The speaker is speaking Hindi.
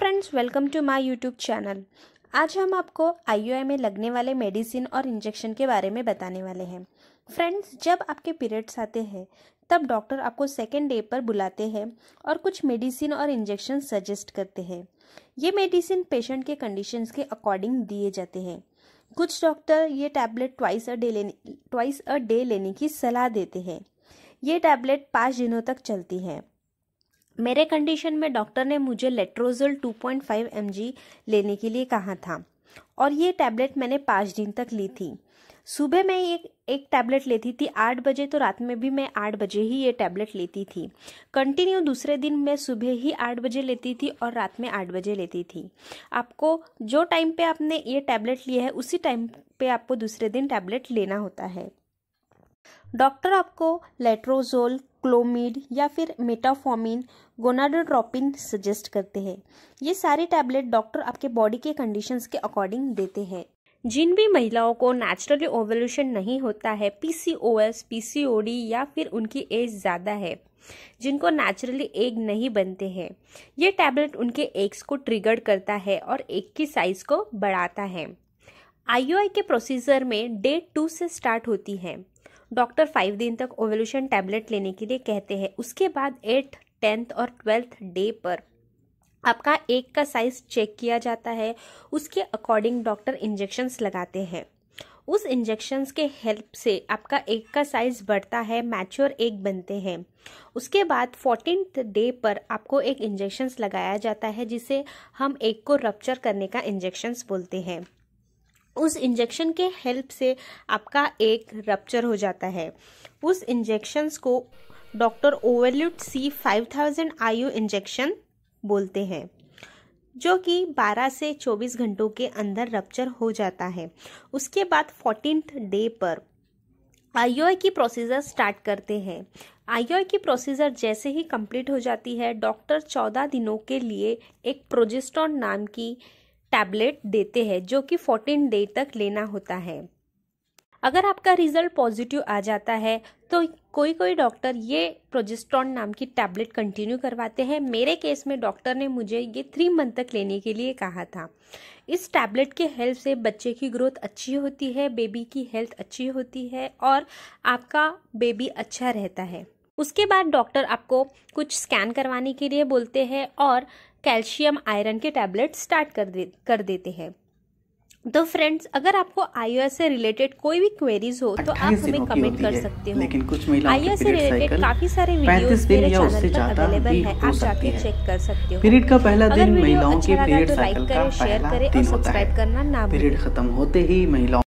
friends welcome to my YouTube channel आज हम आपको आई में लगने वाले मेडिसिन और इंजेक्शन के बारे में बताने वाले हैं फ्रेंड्स जब आपके पीरियड्स आते हैं तब डॉक्टर आपको सेकेंड डे पर बुलाते हैं और कुछ मेडिसिन और इंजेक्शन सजेस्ट करते हैं ये मेडिसिन पेशेंट के कंडीशंस के अकॉर्डिंग दिए जाते हैं कुछ डॉक्टर ये टैबलेट ट्वाइस अ डे लेने ट्वाइस अ डे लेने की सलाह देते हैं ये टैबलेट पाँच दिनों तक चलती हैं मेरे कंडीशन में डॉक्टर ने मुझे लेट्रोजल 2.5 पॉइंट लेने के लिए कहा था और ये टैबलेट मैंने पाँच दिन तक ली थी सुबह मैं एक एक टैबलेट लेती थी आठ बजे तो रात में भी मैं आठ बजे ही ये टैबलेट लेती थी कंटिन्यू दूसरे दिन मैं सुबह ही आठ बजे लेती थी और रात में आठ बजे लेती थी आपको जो टाइम पे आपने ये टैबलेट लिया है उसी टाइम पे आपको दूसरे दिन टैबलेट लेना होता है डॉक्टर आपको लेट्रोजोल क्लोमिड या फिर मेटाफॉमिन गोनाडोड्रोपिन सजेस्ट करते हैं ये सारे टैबलेट डॉक्टर आपके बॉडी के कंडीशंस के अकॉर्डिंग देते हैं जिन भी महिलाओं को नेचुरली ओवल्यूशन नहीं होता है पीसीओएस पीसीओडी या फिर उनकी एज ज़्यादा है जिनको नेचुरली एग नहीं बनते हैं ये टैबलेट उनके एग्स को ट्रिगर करता है और एग की साइज़ को बढ़ाता है आईयूआई के प्रोसीजर में डे टू से स्टार्ट होती है डॉक्टर फाइव दिन तक ओवल्यूशन टैबलेट लेने के लिए कहते हैं उसके बाद एट्थ टेंथ और ट्वेल्थ डे पर आपका एक का साइज चेक किया जाता है उसके अकॉर्डिंग डॉक्टर इंजेक्शन्स लगाते हैं उस इंजेक्शंस के हेल्प से आपका एक का साइज बढ़ता है मैच्योर एक बनते हैं उसके बाद फोर्टीन डे पर आपको एक इंजेक्शंस लगाया जाता है जिसे हम एक को रप्चर करने का इंजेक्शंस बोलते हैं उस इंजेक्शन के हेल्प से आपका एक रप्चर हो जाता है उस इंजेक्शंस को doctor ovulate C five thousand IU injection बोलते हैं जो कि 12 से 24 घंटों के अंदर रप्चर हो जाता है उसके बाद फोर्टीन डे पर आई की प्रोसीजर स्टार्ट करते हैं आई की प्रोसीजर जैसे ही कंप्लीट हो जाती है डॉक्टर चौदह दिनों के लिए एक प्रोजेस्टॉन नाम की टैबलेट देते हैं जो कि फोर्टीन डे तक लेना होता है अगर आपका रिजल्ट पॉजिटिव आ जाता है तो कोई कोई डॉक्टर ये प्रोजेस्ट्रॉन नाम की टैबलेट कंटिन्यू करवाते हैं मेरे केस में डॉक्टर ने मुझे ये थ्री मंथ तक लेने के लिए कहा था इस टैबलेट के हेल्प से बच्चे की ग्रोथ अच्छी होती है बेबी की हेल्थ अच्छी होती है और आपका बेबी अच्छा रहता है उसके बाद डॉक्टर आपको कुछ स्कैन करवाने के लिए बोलते हैं और कैल्शियम आयरन के टैबलेट स्टार्ट कर दे कर देते हैं तो फ्रेंड्स अगर आपको आई से रिलेटेड कोई भी क्वेरीज हो तो आप हमें कमेंट कर सकते हो लेकिन कुछ महिलाओं से रिलेटेड काफी सारे वीडियोस मेरे चैनल पर अवेलेबल है आप जाके चेक कर सकते हो पीरियड का पहला दिन महिलाओं के पीरियड साइकिल का और सब्सक्राइब करना ना पीरियड खत्म होते ही महिलाओं